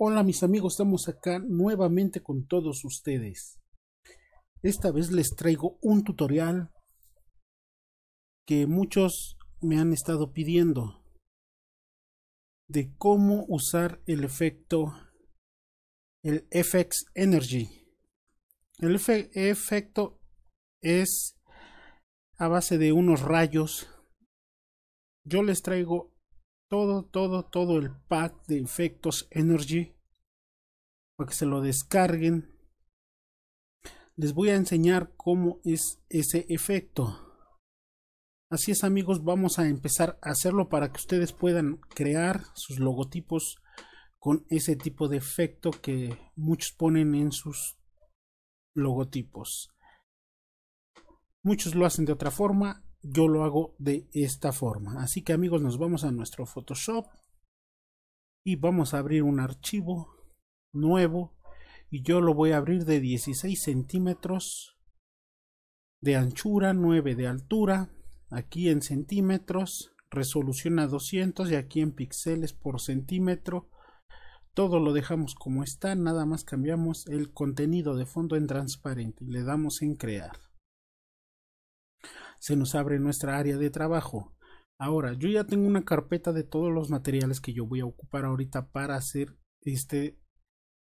Hola mis amigos, estamos acá nuevamente con todos ustedes. Esta vez les traigo un tutorial que muchos me han estado pidiendo de cómo usar el efecto el FX Energy. El efecto es a base de unos rayos. Yo les traigo todo, todo, todo el pack de efectos Energy para que se lo descarguen. Les voy a enseñar cómo es ese efecto. Así es amigos, vamos a empezar a hacerlo para que ustedes puedan crear sus logotipos con ese tipo de efecto que muchos ponen en sus logotipos. Muchos lo hacen de otra forma, yo lo hago de esta forma así que amigos nos vamos a nuestro photoshop y vamos a abrir un archivo nuevo y yo lo voy a abrir de 16 centímetros de anchura 9 de altura aquí en centímetros resolución a 200 y aquí en píxeles por centímetro todo lo dejamos como está nada más cambiamos el contenido de fondo en transparente y le damos en crear se nos abre nuestra área de trabajo. Ahora, yo ya tengo una carpeta de todos los materiales que yo voy a ocupar ahorita para hacer este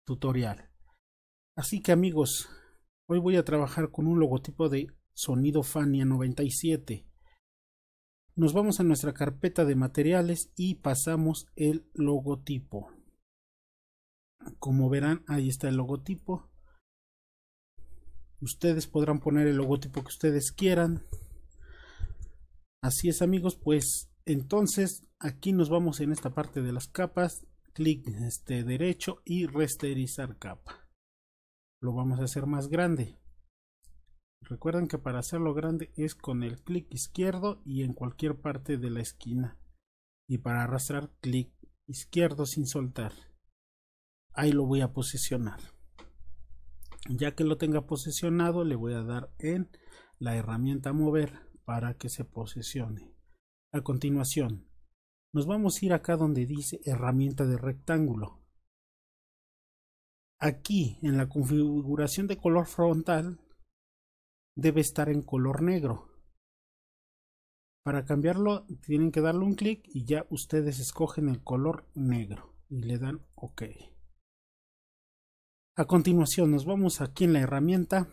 tutorial. Así que amigos, hoy voy a trabajar con un logotipo de sonido Fania 97. Nos vamos a nuestra carpeta de materiales y pasamos el logotipo. Como verán, ahí está el logotipo. Ustedes podrán poner el logotipo que ustedes quieran. Así es amigos, pues entonces aquí nos vamos en esta parte de las capas, clic este derecho y resterizar capa. Lo vamos a hacer más grande. Recuerden que para hacerlo grande es con el clic izquierdo y en cualquier parte de la esquina. Y para arrastrar clic izquierdo sin soltar. Ahí lo voy a posicionar. Ya que lo tenga posicionado le voy a dar en la herramienta mover para que se posicione. A continuación, nos vamos a ir acá donde dice herramienta de rectángulo. Aquí, en la configuración de color frontal, debe estar en color negro. Para cambiarlo tienen que darle un clic y ya ustedes escogen el color negro y le dan OK. A continuación nos vamos aquí en la herramienta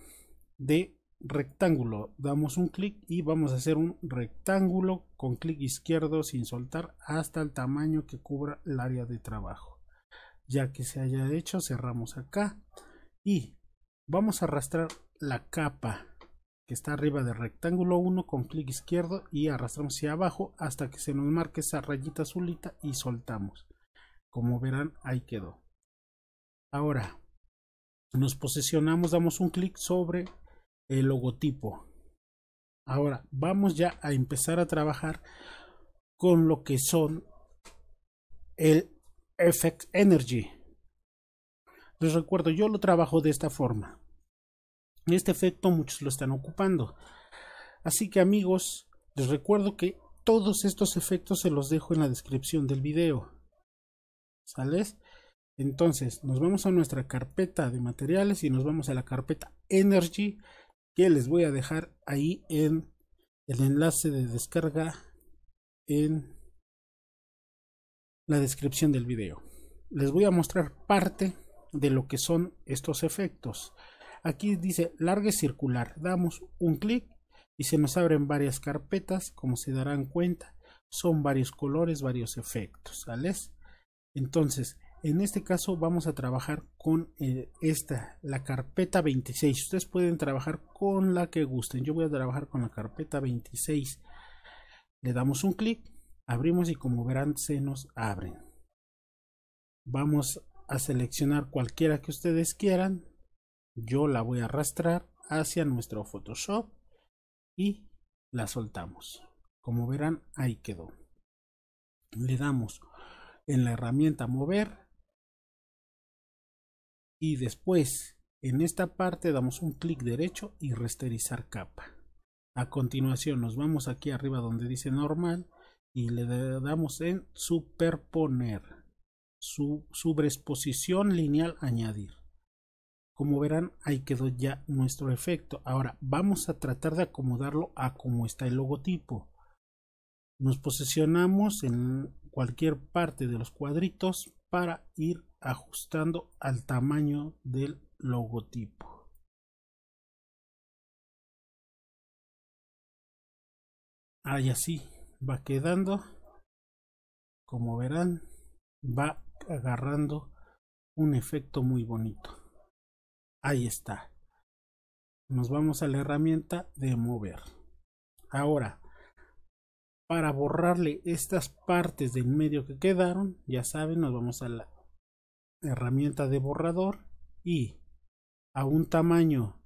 de rectángulo damos un clic y vamos a hacer un rectángulo con clic izquierdo sin soltar hasta el tamaño que cubra el área de trabajo ya que se haya hecho cerramos acá y vamos a arrastrar la capa que está arriba del rectángulo 1 con clic izquierdo y arrastramos hacia abajo hasta que se nos marque esa rayita azulita y soltamos como verán ahí quedó ahora nos posicionamos damos un clic sobre el logotipo. Ahora vamos ya a empezar a trabajar con lo que son el Effect Energy. Les recuerdo, yo lo trabajo de esta forma. Este efecto muchos lo están ocupando. Así que amigos, les recuerdo que todos estos efectos se los dejo en la descripción del video. ¿Sales? Entonces, nos vamos a nuestra carpeta de materiales y nos vamos a la carpeta Energy que les voy a dejar ahí en el enlace de descarga en la descripción del video. Les voy a mostrar parte de lo que son estos efectos. Aquí dice y circular. Damos un clic y se nos abren varias carpetas, como se darán cuenta. Son varios colores, varios efectos, ¿sales? Entonces, en este caso vamos a trabajar con eh, esta, la carpeta 26. Ustedes pueden trabajar con la que gusten. Yo voy a trabajar con la carpeta 26. Le damos un clic, abrimos y como verán se nos abren. Vamos a seleccionar cualquiera que ustedes quieran. Yo la voy a arrastrar hacia nuestro Photoshop y la soltamos. Como verán ahí quedó. Le damos en la herramienta mover y después en esta parte damos un clic derecho y rasterizar capa. A continuación nos vamos aquí arriba donde dice normal y le damos en superponer, su, sobreexposición lineal añadir. Como verán ahí quedó ya nuestro efecto. Ahora vamos a tratar de acomodarlo a como está el logotipo. Nos posicionamos en cualquier parte de los cuadritos para ir ajustando al tamaño del logotipo. Ahí así va quedando. Como verán, va agarrando un efecto muy bonito. Ahí está. Nos vamos a la herramienta de mover. Ahora, para borrarle estas partes del medio que quedaron, ya saben, nos vamos a la herramienta de borrador y a un tamaño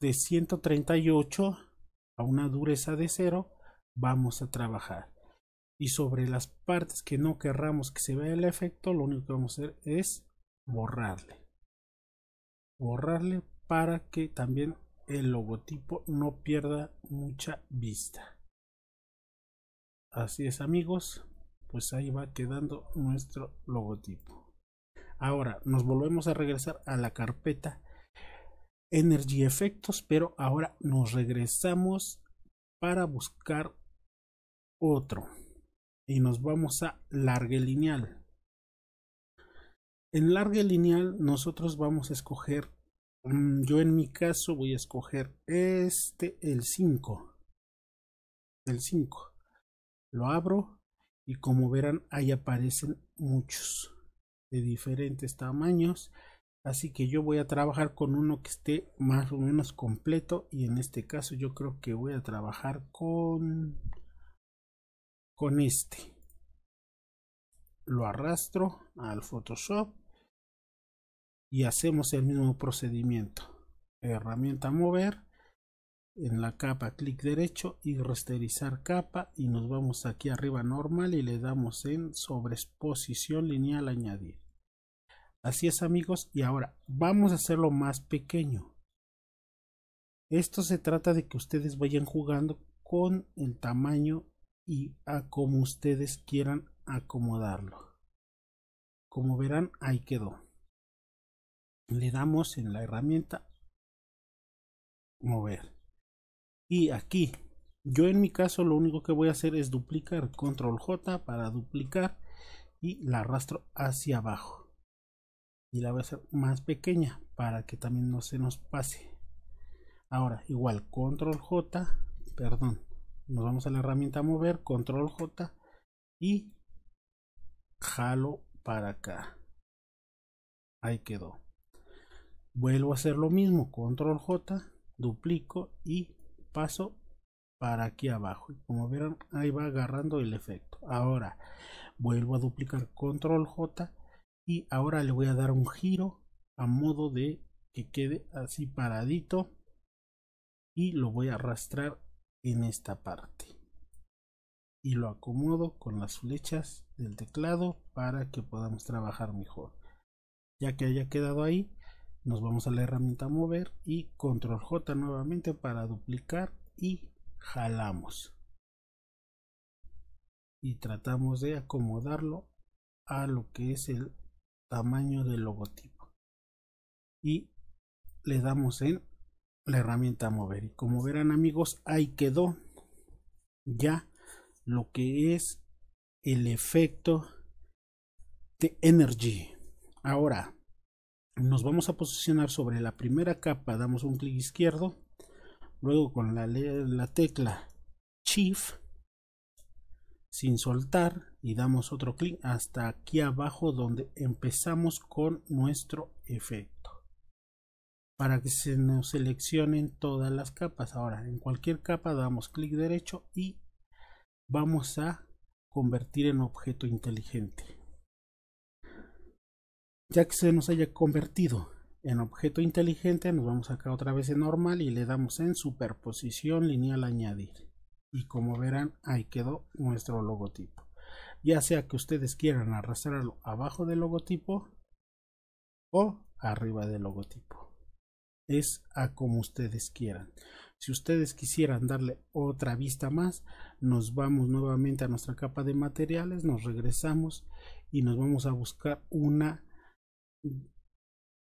de 138 a una dureza de 0 vamos a trabajar y sobre las partes que no querramos que se vea el efecto lo único que vamos a hacer es borrarle borrarle para que también el logotipo no pierda mucha vista así es amigos pues ahí va quedando nuestro logotipo ahora nos volvemos a regresar a la carpeta energy efectos pero ahora nos regresamos para buscar otro y nos vamos a largue lineal en largue lineal nosotros vamos a escoger mm, yo en mi caso voy a escoger este el 5 el 5 lo abro y como verán ahí aparecen muchos de diferentes tamaños así que yo voy a trabajar con uno que esté más o menos completo y en este caso yo creo que voy a trabajar con con este lo arrastro al photoshop y hacemos el mismo procedimiento herramienta mover en la capa clic derecho y rasterizar capa y nos vamos aquí arriba normal y le damos en sobreexposición lineal añadir así es amigos y ahora vamos a hacerlo más pequeño esto se trata de que ustedes vayan jugando con el tamaño y a como ustedes quieran acomodarlo como verán ahí quedó le damos en la herramienta mover y aquí yo en mi caso lo único que voy a hacer es duplicar control j para duplicar y la arrastro hacia abajo y la voy a hacer más pequeña para que también no se nos pase ahora igual control j perdón nos vamos a la herramienta mover control j y jalo para acá ahí quedó vuelvo a hacer lo mismo control j duplico y paso para aquí abajo. Y como vieron ahí va agarrando el efecto. Ahora vuelvo a duplicar control J y ahora le voy a dar un giro a modo de que quede así paradito y lo voy a arrastrar en esta parte y lo acomodo con las flechas del teclado para que podamos trabajar mejor ya que haya quedado ahí nos vamos a la herramienta mover y control J nuevamente para duplicar y jalamos y tratamos de acomodarlo a lo que es el tamaño del logotipo y le damos en la herramienta mover y como verán amigos ahí quedó ya lo que es el efecto de energy ahora nos vamos a posicionar sobre la primera capa damos un clic izquierdo luego con la, tecla shift sin soltar y damos otro clic hasta aquí abajo donde empezamos con nuestro efecto para que se nos seleccionen todas las capas ahora en cualquier capa damos clic derecho y vamos a convertir en objeto inteligente ya que se nos haya convertido en objeto inteligente, nos vamos acá otra vez en normal y le damos en superposición lineal añadir. Y como verán, ahí quedó nuestro logotipo. Ya sea que ustedes quieran arrastrarlo abajo del logotipo o arriba del logotipo. Es a como ustedes quieran. Si ustedes quisieran darle otra vista más, nos vamos nuevamente a nuestra capa de materiales, nos regresamos y nos vamos a buscar una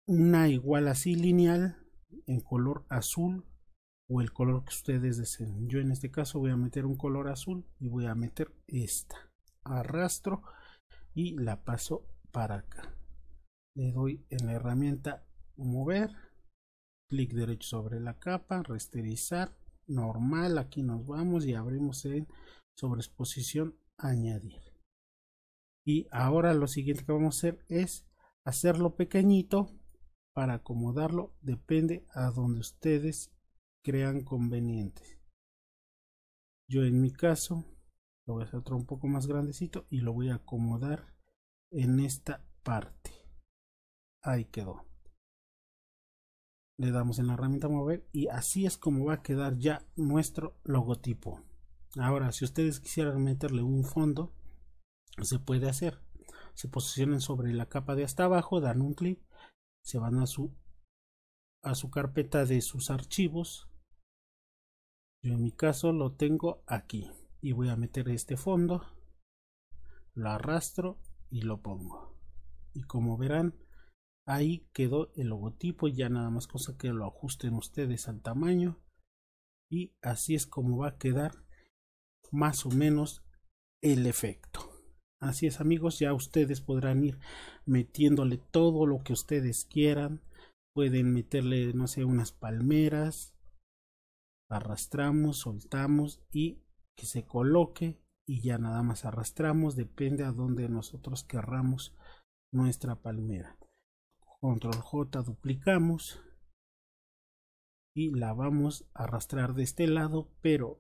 una igual así lineal en color azul o el color que ustedes deseen yo en este caso voy a meter un color azul y voy a meter esta arrastro y la paso para acá le doy en la herramienta mover clic derecho sobre la capa rasterizar normal aquí nos vamos y abrimos en sobreexposición añadir y ahora lo siguiente que vamos a hacer es hacerlo pequeñito para acomodarlo depende a donde ustedes crean conveniente yo en mi caso lo voy a hacer otro un poco más grandecito y lo voy a acomodar en esta parte ahí quedó le damos en la herramienta mover y así es como va a quedar ya nuestro logotipo ahora si ustedes quisieran meterle un fondo se puede hacer se posicionan sobre la capa de hasta abajo, dan un clic, se van a su, a su carpeta de sus archivos. Yo en mi caso lo tengo aquí y voy a meter este fondo, lo arrastro y lo pongo. Y como verán, ahí quedó el logotipo, ya nada más cosa que lo ajusten ustedes al tamaño. Y así es como va a quedar más o menos el efecto. Así es amigos, ya ustedes podrán ir metiéndole todo lo que ustedes quieran. Pueden meterle, no sé, unas palmeras. Arrastramos, soltamos y que se coloque y ya nada más arrastramos. Depende a donde nosotros querramos nuestra palmera. Control J duplicamos y la vamos a arrastrar de este lado, pero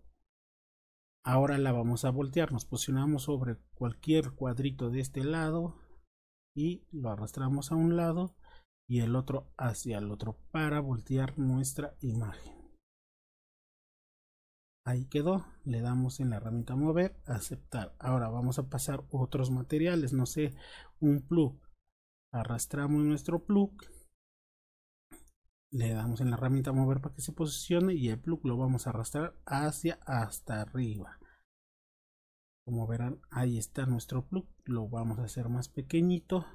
Ahora la vamos a voltear, nos posicionamos sobre cualquier cuadrito de este lado y lo arrastramos a un lado y el otro hacia el otro para voltear nuestra imagen. Ahí quedó, le damos en la herramienta mover, aceptar. Ahora vamos a pasar otros materiales, no sé, un plug. Arrastramos nuestro plug le damos en la herramienta mover para que se posicione y el plug lo vamos a arrastrar hacia hasta arriba como verán ahí está nuestro plug lo vamos a hacer más pequeñito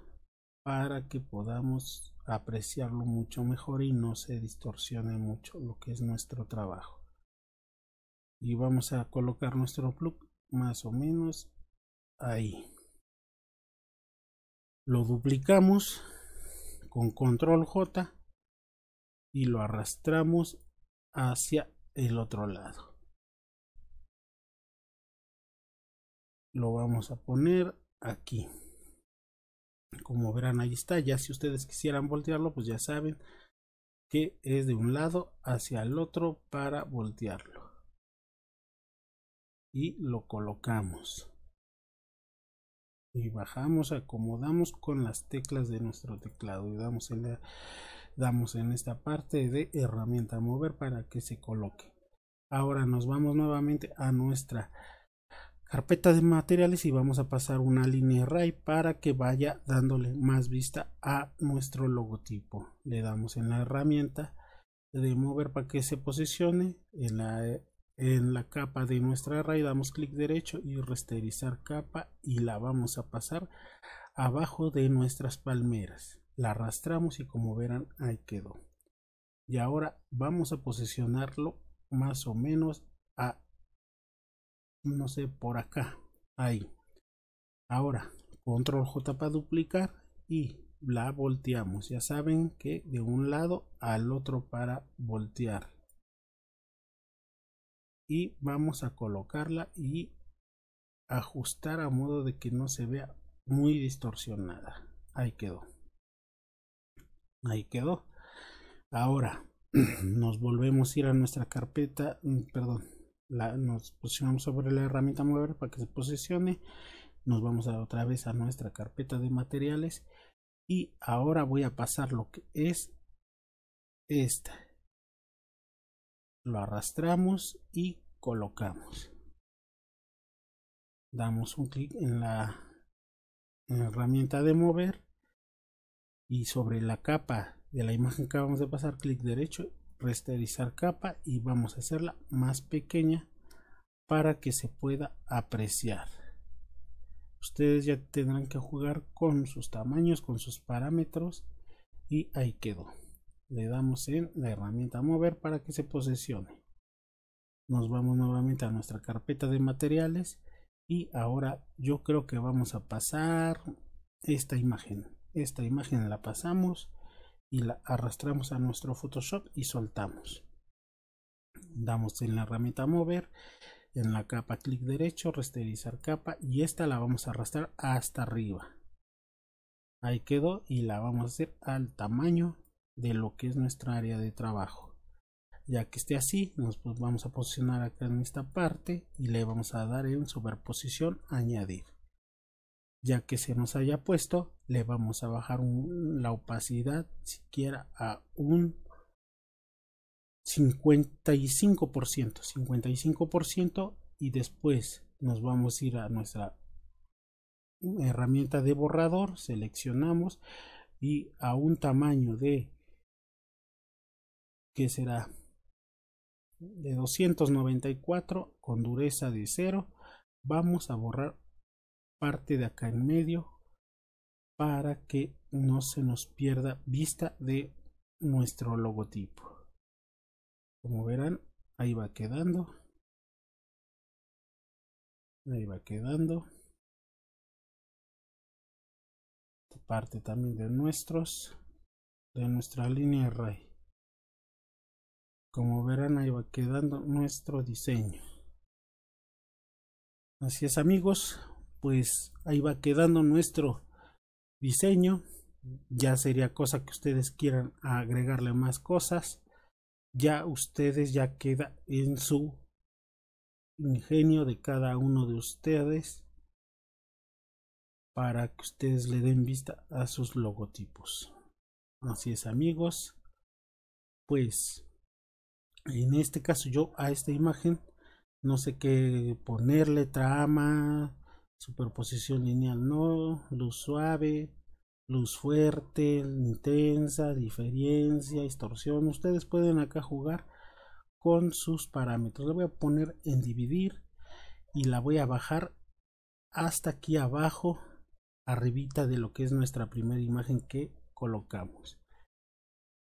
para que podamos apreciarlo mucho mejor y no se distorsione mucho lo que es nuestro trabajo y vamos a colocar nuestro plug más o menos ahí lo duplicamos con control J y lo arrastramos hacia el otro lado. Lo vamos a poner aquí. Como verán, ahí está. Ya si ustedes quisieran voltearlo, pues ya saben que es de un lado hacia el otro para voltearlo. Y lo colocamos. Y bajamos, acomodamos con las teclas de nuestro teclado y damos en la damos en esta parte de herramienta mover para que se coloque ahora nos vamos nuevamente a nuestra carpeta de materiales y vamos a pasar una línea array para que vaya dándole más vista a nuestro logotipo le damos en la herramienta de mover para que se posicione en la capa de nuestra array damos clic derecho y rasterizar capa y la vamos a pasar abajo de nuestras palmeras la arrastramos y como verán ahí quedó y ahora vamos a posicionarlo más o menos a no sé por acá ahí ahora control j para duplicar y la volteamos ya saben que de un lado al otro para voltear y vamos a colocarla y ajustar a modo de que no se vea muy distorsionada ahí quedó Ahí quedó. Ahora nos volvemos a ir a nuestra carpeta, mm, perdón, la, nos posicionamos sobre la herramienta mover para que se posicione. Nos vamos a, otra vez a nuestra carpeta de materiales y ahora voy a pasar lo que es esta. Lo arrastramos y colocamos. Damos un clic en la herramienta de mover y sobre la capa de la imagen que vamos a pasar clic derecho rasterizar capa y vamos a hacerla más pequeña para que se pueda apreciar ustedes ya tendrán que jugar con sus tamaños con sus parámetros y ahí quedó le damos en la herramienta mover para que se posesione nos vamos nuevamente a nuestra carpeta de materiales y ahora yo creo que vamos a pasar esta imagen esta imagen la pasamos y la arrastramos a nuestro Photoshop y soltamos. Damos en la herramienta mover, en la capa clic derecho, rasterizar capa y esta la vamos a arrastrar hasta arriba. Ahí quedó y la vamos a hacer al tamaño de lo que es nuestra área de trabajo. Ya que esté así, nos pues, vamos a posicionar acá en esta parte y le vamos a dar en superposición añadir. Ya que se nos haya puesto, le vamos a bajar la opacidad siquiera a un 55%, 55% y después nos vamos a ir a nuestra herramienta de borrador, seleccionamos y a un tamaño de que será de 294 con dureza de 0 vamos a borrar parte de acá en medio para que no se nos pierda vista de nuestro logotipo. Como verán, ahí va quedando. Ahí va quedando. parte también de nuestros, de nuestra línea ray. Como verán, ahí va quedando nuestro diseño. Así es amigos, pues ahí va quedando nuestro diseño. Ya sería cosa que ustedes quieran agregarle más cosas. Ya ustedes ya queda en su ingenio de cada uno de ustedes para que ustedes le den vista a sus logotipos. Así es amigos. Pues en este caso yo a esta imagen no sé qué ponerle trama superposición lineal no, luz suave, luz fuerte, intensa, diferencia, distorsión. Ustedes pueden acá jugar con sus parámetros. Le voy a poner en dividir y la voy a bajar hasta aquí abajo, arribita de lo que es nuestra primera imagen que colocamos.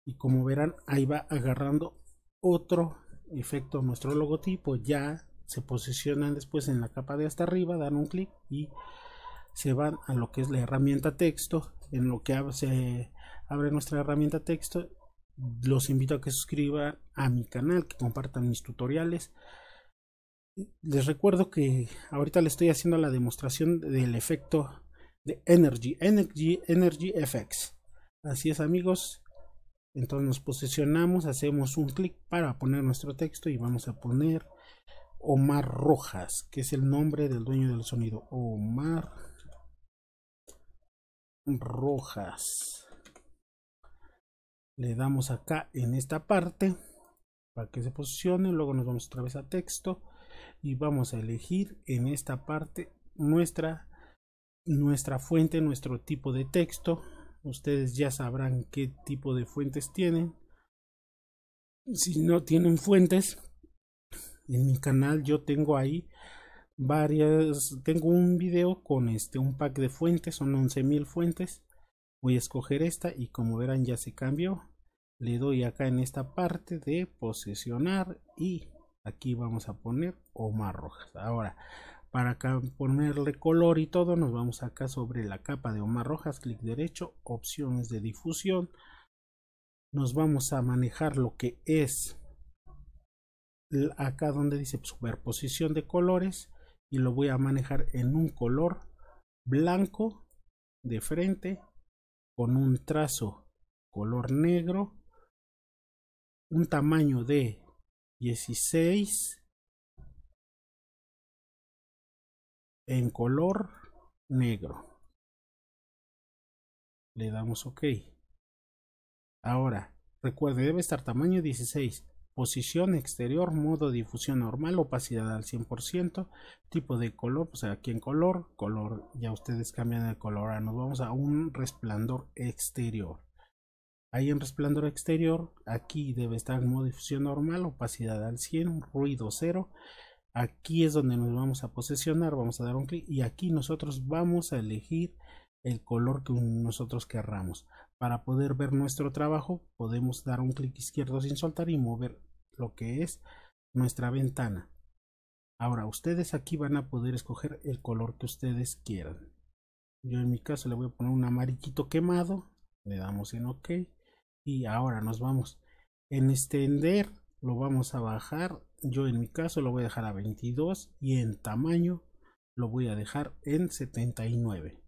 Y como verán, ahí va agarrando otro efecto a nuestro logotipo ya se posicionan después en la capa de hasta arriba, dan un clic y se van a lo que es la herramienta texto, en lo que se abre nuestra herramienta texto. Los invito a que suscriban a mi canal, que compartan mis tutoriales. Les recuerdo que ahorita le estoy haciendo la demostración del efecto de Energy, Energy, Energy FX. Así es amigos, entonces nos posicionamos, hacemos un clic para poner nuestro texto y vamos a poner Omar Rojas, que es el nombre del dueño del sonido. Omar Rojas. Le damos acá en esta parte para que se posicione. Luego nos vamos otra vez a texto y vamos a elegir en esta parte nuestra, nuestra fuente, nuestro tipo de texto. Ustedes ya sabrán qué tipo de fuentes tienen. Si no tienen fuentes, en mi canal yo tengo ahí varias tengo un video con este un pack de fuentes son 11000 fuentes voy a escoger esta y como verán ya se cambió le doy acá en esta parte de posicionar y aquí vamos a poner Omar Rojas ahora para ponerle color y todo nos vamos acá sobre la capa de Omar Rojas clic derecho opciones de difusión nos vamos a manejar lo que es acá donde dice superposición de colores y lo voy a manejar en un color blanco de frente con un trazo color negro un tamaño de 16 en color negro le damos ok ahora recuerde debe estar tamaño 16 posición exterior, modo difusión normal, opacidad al 100%, tipo de color, pues aquí en color, color, ya ustedes cambian el color, ahora nos vamos a un resplandor exterior. Ahí en resplandor exterior, aquí debe estar en modo difusión normal, opacidad al 100, ruido 0. Aquí es donde nos vamos a posicionar vamos a dar un clic y aquí nosotros vamos a elegir el color que nosotros querramos. Para poder ver nuestro trabajo podemos dar un clic izquierdo sin soltar y mover lo que es nuestra ventana. Ahora, ustedes aquí van a poder escoger el color que ustedes quieran. Yo en mi caso le voy a poner un amarillito quemado. Le damos en OK. Y ahora nos vamos en extender. Lo vamos a bajar. Yo en mi caso lo voy a dejar a 22. Y en tamaño lo voy a dejar en 79.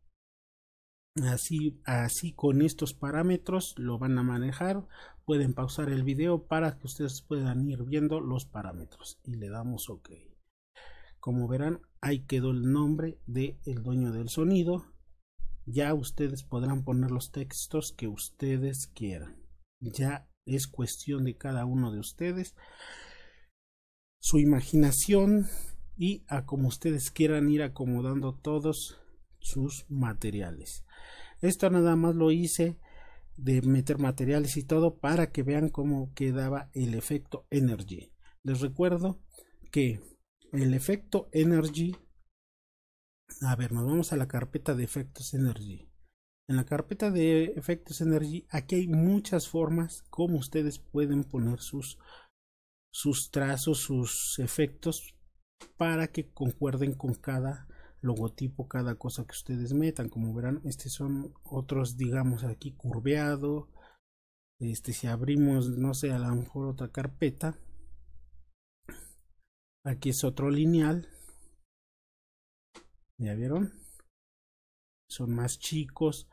Así, así con estos parámetros lo van a manejar. Pueden pausar el video para que ustedes puedan ir viendo los parámetros. Y le damos OK. Como verán, ahí quedó el nombre del el dueño del sonido. Ya ustedes podrán poner los textos que ustedes quieran. Ya es cuestión de cada uno de ustedes. Su imaginación y a como ustedes quieran ir acomodando todos sus materiales. Esto nada más lo hice de meter materiales y todo para que vean cómo quedaba el efecto energy. Les recuerdo que el efecto energy a ver, nos vamos a la carpeta de efectos energy. En la carpeta de efectos energy, aquí hay muchas formas como ustedes pueden poner sus, sus trazos, sus efectos para que concuerden con cada logotipo cada cosa que ustedes metan como verán este son otros digamos aquí curveado este si abrimos no sé a lo mejor otra carpeta aquí es otro lineal ya vieron son más chicos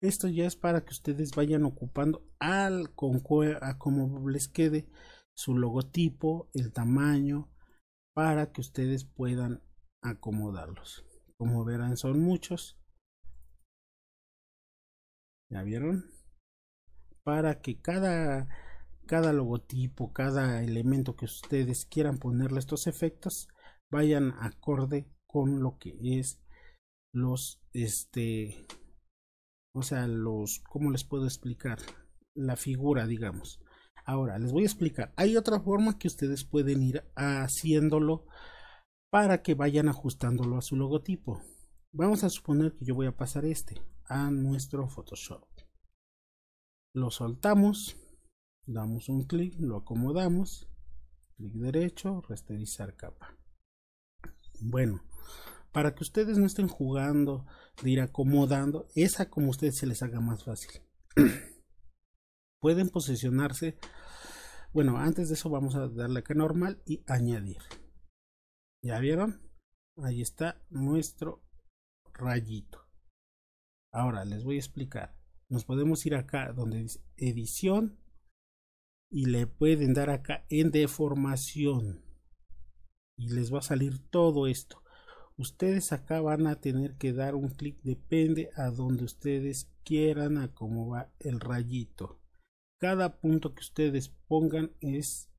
esto ya es para que ustedes vayan ocupando al con a como les quede su logotipo el tamaño para que ustedes puedan acomodarlos como verán son muchos ya vieron para que cada cada logotipo cada elemento que ustedes quieran ponerle estos efectos vayan acorde con lo que es los este o sea los cómo les puedo explicar la figura digamos ahora les voy a explicar hay otra forma que ustedes pueden ir haciéndolo para que vayan ajustándolo a su logotipo. Vamos a suponer que yo voy a pasar este a nuestro Photoshop. Lo soltamos, damos un clic, lo acomodamos, clic derecho, rasterizar capa. Bueno, para que ustedes no estén jugando de ir acomodando, esa como a ustedes se les haga más fácil. Pueden posicionarse. Bueno, antes de eso vamos a darle acá normal y añadir. ¿Ya vieron? Ahí está nuestro rayito. Ahora les voy a explicar. Nos podemos ir acá donde dice edición y le pueden dar acá en deformación y les va a salir todo esto. Ustedes acá van a tener que dar un clic depende a donde ustedes quieran acomodar el rayito. Cada punto que ustedes pongan es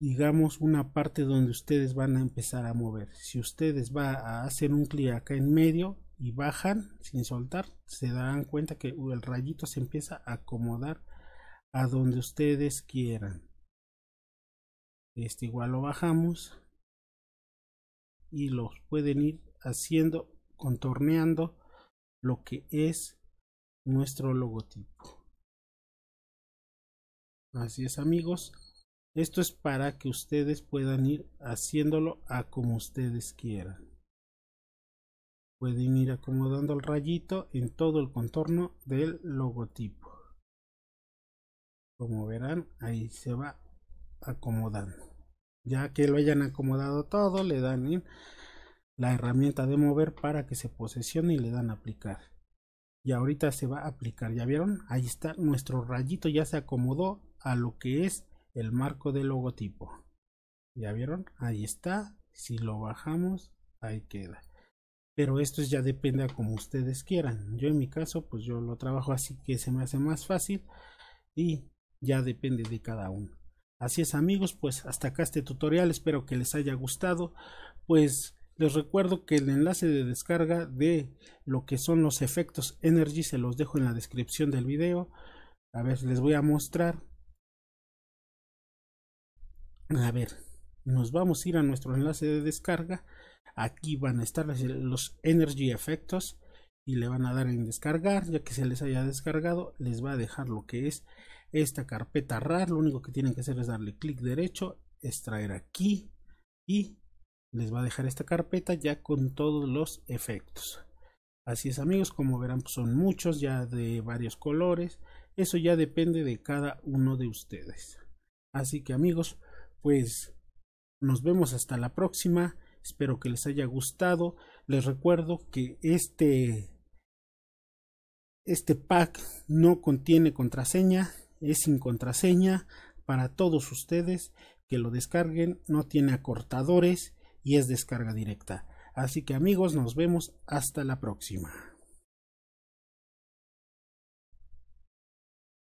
digamos una parte donde ustedes van a empezar a mover si ustedes va a hacer un clic acá en medio y bajan sin soltar se darán cuenta que uh, el rayito se empieza a acomodar a donde ustedes quieran este igual lo bajamos y los pueden ir haciendo contorneando lo que es nuestro logotipo así es amigos esto es para que ustedes puedan ir haciéndolo a como ustedes quieran. Pueden ir acomodando el rayito en todo el contorno del logotipo. Como verán, ahí se va acomodando. Ya que lo hayan acomodado todo, le dan la herramienta de mover para que se posesione y le dan aplicar. Y ahorita se va a aplicar, ¿ya vieron? Ahí está, nuestro rayito ya se acomodó a lo que es el marco del logotipo ya vieron ahí está si lo bajamos ahí queda pero esto ya depende a como ustedes quieran yo en mi caso pues yo lo trabajo así que se me hace más fácil y ya depende de cada uno así es amigos pues hasta acá este tutorial espero que les haya gustado pues les recuerdo que el enlace de descarga de lo que son los efectos energy se los dejo en la descripción del video a ver les voy a mostrar a ver nos vamos a ir a nuestro enlace de descarga aquí van a estar los energy efectos y le van a dar en descargar ya que se les haya descargado les va a dejar lo que es esta carpeta RAR lo único que tienen que hacer es darle clic derecho extraer aquí y les va a dejar esta carpeta ya con todos los efectos así es amigos como verán pues, son muchos ya de varios colores eso ya depende de cada uno de ustedes así que amigos pues nos vemos hasta la próxima. Espero que les haya gustado. Les recuerdo que este este pack no contiene contraseña, es sin contraseña para todos ustedes que lo descarguen, no tiene acortadores y es descarga directa. Así que amigos, nos vemos hasta la próxima.